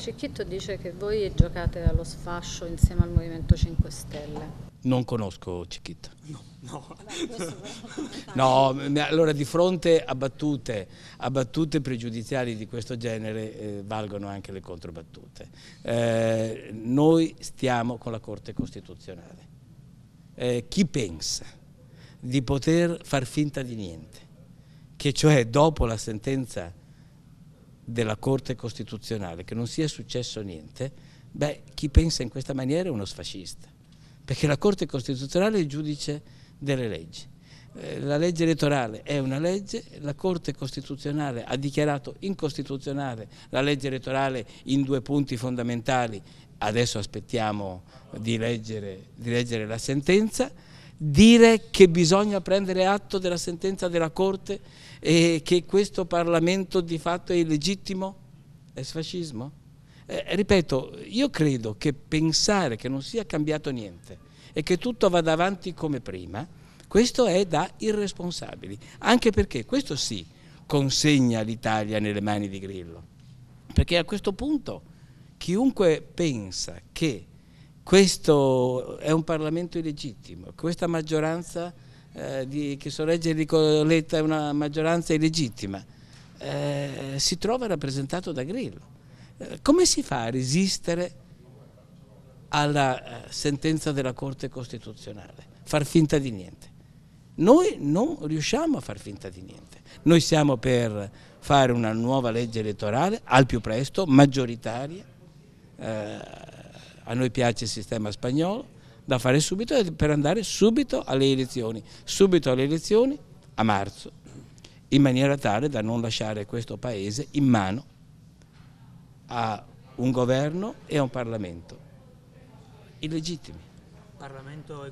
Cicchitto dice che voi giocate allo sfascio insieme al Movimento 5 Stelle. Non conosco Cicchitto. No, no. no allora di fronte a battute, a battute, pregiudiziali di questo genere eh, valgono anche le controbattute. Eh, noi stiamo con la Corte Costituzionale. Eh, chi pensa di poter far finta di niente, che cioè dopo la sentenza della Corte Costituzionale che non sia successo niente, beh, chi pensa in questa maniera è uno sfascista, perché la Corte Costituzionale è il giudice delle leggi. Eh, la legge elettorale è una legge, la Corte Costituzionale ha dichiarato incostituzionale la legge elettorale in due punti fondamentali, adesso aspettiamo di leggere, di leggere la sentenza dire che bisogna prendere atto della sentenza della Corte e che questo Parlamento di fatto è illegittimo? È sfascismo? Eh, ripeto, io credo che pensare che non sia cambiato niente e che tutto vada avanti come prima, questo è da irresponsabili, anche perché questo sì consegna l'Italia nelle mani di Grillo, perché a questo punto chiunque pensa che questo è un Parlamento illegittimo, questa maggioranza eh, di, che sorregge Nicoletta è una maggioranza illegittima, eh, si trova rappresentato da Grillo. Eh, come si fa a resistere alla eh, sentenza della Corte Costituzionale? Far finta di niente. Noi non riusciamo a far finta di niente. Noi siamo per fare una nuova legge elettorale, al più presto, maggioritaria, eh, a noi piace il sistema spagnolo, da fare subito per andare subito alle elezioni, subito alle elezioni a marzo, in maniera tale da non lasciare questo Paese in mano a un governo e a un Parlamento illegittimi. Parlamento